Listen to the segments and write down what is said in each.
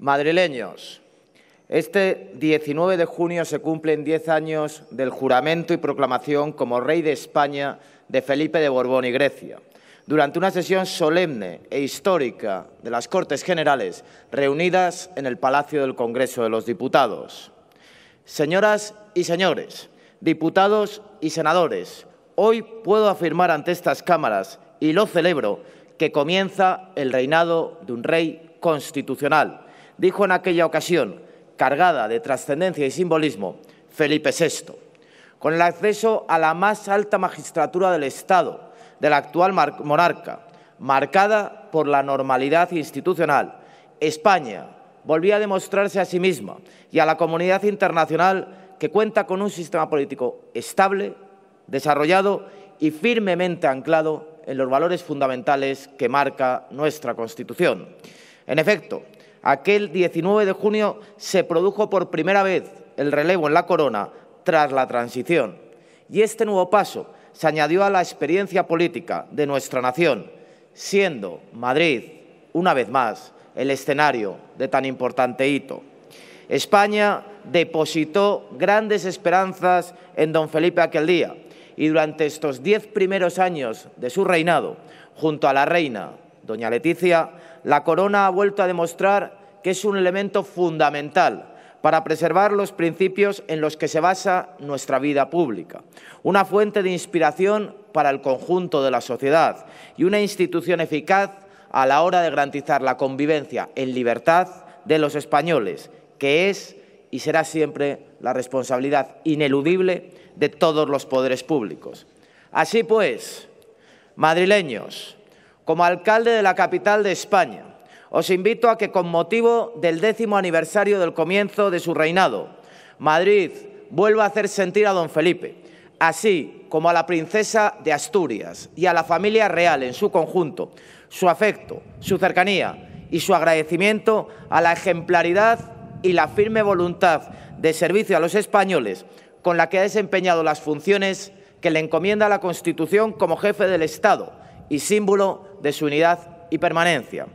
Madrileños, este 19 de junio se cumplen diez años del juramento y proclamación como rey de España de Felipe de Borbón y Grecia. Durante una sesión solemne e histórica de las Cortes Generales reunidas en el Palacio del Congreso de los Diputados. Señoras y señores, diputados y senadores, hoy puedo afirmar ante estas cámaras, y lo celebro, que comienza el reinado de un rey constitucional dijo en aquella ocasión, cargada de trascendencia y simbolismo, Felipe VI. Con el acceso a la más alta magistratura del Estado, del actual monarca, marcada por la normalidad institucional, España volvía a demostrarse a sí misma y a la comunidad internacional que cuenta con un sistema político estable, desarrollado y firmemente anclado en los valores fundamentales que marca nuestra Constitución. En efecto, aquel 19 de junio se produjo por primera vez el relevo en la corona tras la transición. Y este nuevo paso se añadió a la experiencia política de nuestra nación, siendo Madrid, una vez más, el escenario de tan importante hito. España depositó grandes esperanzas en don Felipe aquel día y durante estos diez primeros años de su reinado, junto a la reina Doña Leticia, la corona ha vuelto a demostrar que es un elemento fundamental para preservar los principios en los que se basa nuestra vida pública, una fuente de inspiración para el conjunto de la sociedad y una institución eficaz a la hora de garantizar la convivencia en libertad de los españoles, que es y será siempre la responsabilidad ineludible de todos los poderes públicos. Así pues, madrileños, como alcalde de la capital de España, os invito a que con motivo del décimo aniversario del comienzo de su reinado, Madrid vuelva a hacer sentir a don Felipe, así como a la princesa de Asturias y a la familia real en su conjunto, su afecto, su cercanía y su agradecimiento a la ejemplaridad y la firme voluntad de servicio a los españoles con la que ha desempeñado las funciones que le encomienda la Constitución como jefe del Estado y símbolo de su unidad y permanencia.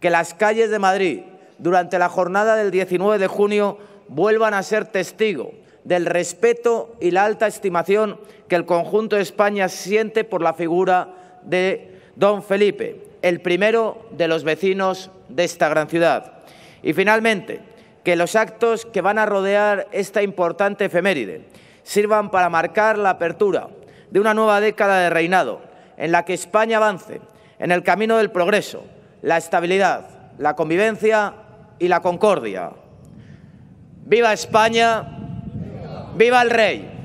Que las calles de Madrid, durante la jornada del 19 de junio, vuelvan a ser testigo del respeto y la alta estimación que el conjunto de España siente por la figura de don Felipe, el primero de los vecinos de esta gran ciudad. Y finalmente, que los actos que van a rodear esta importante efeméride sirvan para marcar la apertura de una nueva década de reinado en la que España avance en el camino del progreso, la estabilidad, la convivencia y la concordia. ¡Viva España! ¡Viva el rey!